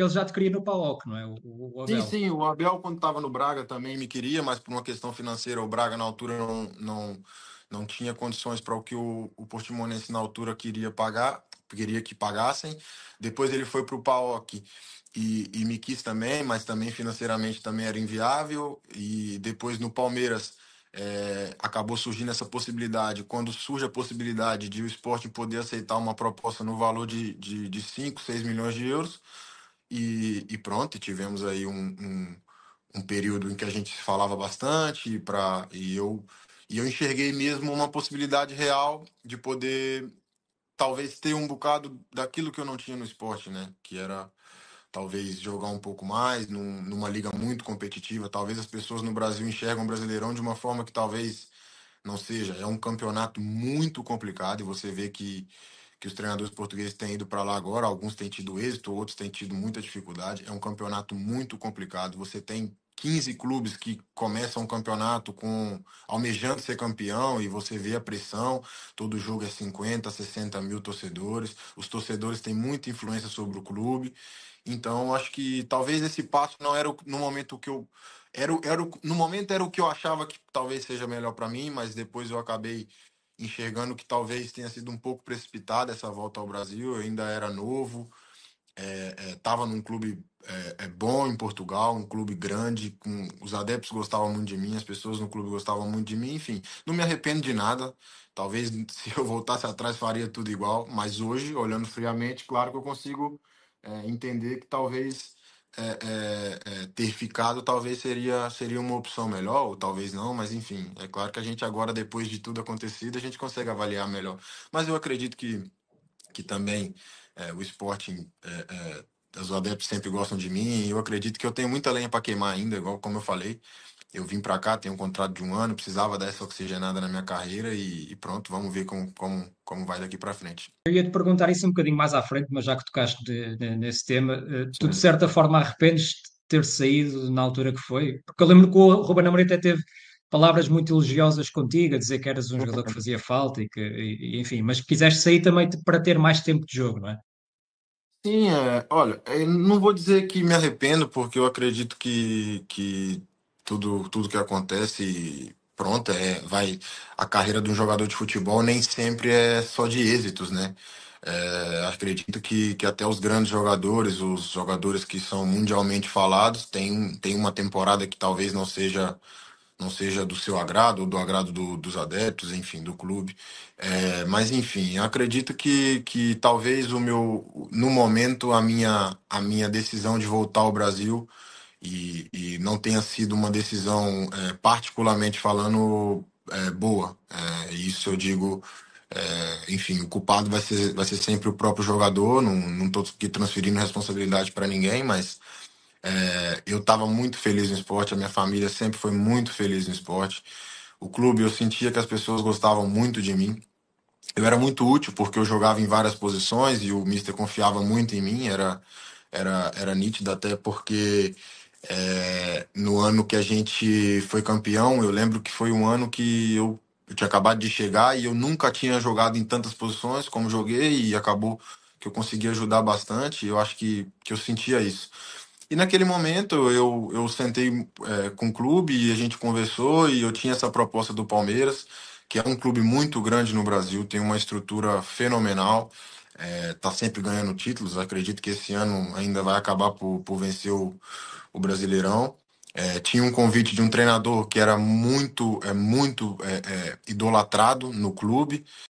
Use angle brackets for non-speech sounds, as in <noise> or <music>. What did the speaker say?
ele já te queria no Paloc, não é? O, o Abel. Sim, sim, o Abel quando estava no Braga também me queria, mas por uma questão financeira o Braga na altura não, não, não tinha condições para o que o, o Portimonense na altura queria pagar, queria que pagassem. Depois ele foi para o Paloc e, e me quis também, mas também financeiramente também era inviável. E depois no Palmeiras... É, acabou surgindo essa possibilidade. Quando surge a possibilidade de o esporte poder aceitar uma proposta no valor de, de, de 5, 6 milhões de euros, e, e pronto, tivemos aí um, um, um, período em que a gente falava bastante e, pra, e, eu, e eu enxerguei mesmo uma possibilidade real de poder talvez ter um bocado daquilo que eu não tinha no esporte, né? Que era talvez jogar um pouco mais num, numa liga muito competitiva. Talvez as pessoas no Brasil enxergam o Brasileirão de uma forma que talvez não seja. É um campeonato muito complicado e você vê que que os treinadores portugueses têm ido para lá agora. Alguns têm tido êxito, outros têm tido muita dificuldade. É um campeonato muito complicado. Você tem 15 clubes que começam um campeonato com almejando ser campeão e você vê a pressão, todo jogo é 50, 60 mil torcedores, os torcedores têm muita influência sobre o clube. Então, acho que talvez esse passo não era no momento que eu era, era no momento era o que eu achava que talvez seja melhor para mim, mas depois eu acabei enxergando que talvez tenha sido um pouco precipitada essa volta ao Brasil. Eu ainda era novo, estava é, é, num clube é, é, bom em Portugal, um clube grande, com, os adeptos gostavam muito de mim, as pessoas no clube gostavam muito de mim, enfim, não me arrependo de nada. Talvez <laughs> se eu voltasse atrás faria tudo igual, mas hoje, olhando friamente, claro que eu consigo é, entender que talvez é, é, é, ter ficado talvez seria, seria uma opção melhor, ou talvez não, mas enfim, é claro que a gente agora, depois de tudo acontecido, a gente consegue avaliar melhor. Mas eu acredito que, que também é, o Sporting os é, é, adeptos sempre gostam de mim. Eu acredito que eu tenho muita lenha para queimar ainda, igual como eu falei eu vim para cá, tenho um contrato de um ano, precisava dessa oxigenada na minha carreira e, e pronto, vamos ver como, como, como vai daqui para frente. Eu ia te perguntar isso um bocadinho mais à frente, mas já que tocaste de, de, nesse tema, eh, tu de certa forma arrependes de ter saído na altura que foi? Porque eu lembro que o Ruben Amorim até teve palavras muito elogiosas contigo, a dizer que eras um jogador que uhum. fazia falta e que, e, enfim, mas quiseste sair também para ter mais tempo de jogo, não é? Sim, é, olha, não vou dizer que me arrependo, porque eu acredito que, que tudo, tudo que acontece pronto é, vai a carreira de um jogador de futebol nem sempre é só de êxitos, né? É, acredito que, que até os grandes jogadores, os jogadores que são mundialmente falados, tem, tem uma temporada que talvez não seja não seja do seu agrado ou do agrado do, dos adeptos, enfim, do clube. É, mas enfim, acredito que, que talvez o meu no momento a minha a minha decisão de voltar ao Brasil e, e não tenha sido uma decisão, é, particularmente falando, é, boa. É, isso eu digo, é, enfim, o culpado vai ser, vai ser sempre o próprio jogador, não estou aqui transferindo responsabilidade para ninguém, mas é, eu estava muito feliz no esporte, a minha família sempre foi muito feliz no esporte. O clube, eu sentia que as pessoas gostavam muito de mim, eu era muito útil porque eu jogava em várias posições e o mister confiava muito em mim, era era era nítido até porque é, no ano que a gente foi campeão, eu lembro que foi um ano que eu, eu, tinha acabado de chegar e eu nunca tinha jogado em tantas posições como joguei e acabou que eu consegui ajudar bastante. Eu acho que, que eu sentia isso. E naquele momento eu, eu sentei é, com o clube e a gente conversou e eu tinha essa proposta do Palmeiras, que é um clube muito grande no Brasil, tem uma estrutura fenomenal está é, tá sempre ganhando títulos. Acredito que esse ano ainda vai acabar por, por vencer o, o Brasileirão. É, tinha um convite de um treinador que era muito, é, muito é, é idolatrado no clube,